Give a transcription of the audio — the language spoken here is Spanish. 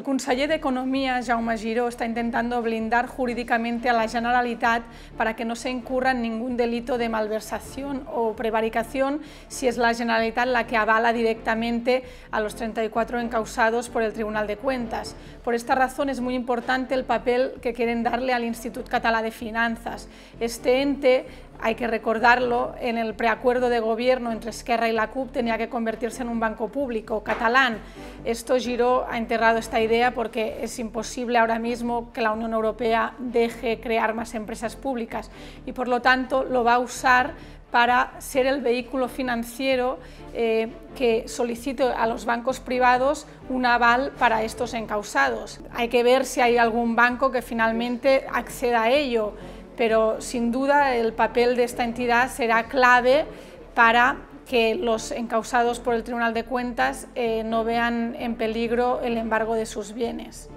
El de Economía, Jaume Giró, está intentando blindar jurídicamente a la Generalitat para que no se incurra en ningún delito de malversación o prevaricación si es la Generalitat la que avala directamente a los 34 encausados por el Tribunal de Cuentas. Por esta razón es muy importante el papel que quieren darle al instituto Català de Finanzas. Este ente hay que recordarlo, en el preacuerdo de gobierno entre Esquerra y la CUP tenía que convertirse en un banco público catalán. Esto Giró ha enterrado esta idea porque es imposible ahora mismo que la Unión Europea deje crear más empresas públicas y por lo tanto lo va a usar para ser el vehículo financiero eh, que solicite a los bancos privados un aval para estos encausados. Hay que ver si hay algún banco que finalmente acceda a ello pero sin duda el papel de esta entidad será clave para que los encausados por el Tribunal de Cuentas eh, no vean en peligro el embargo de sus bienes.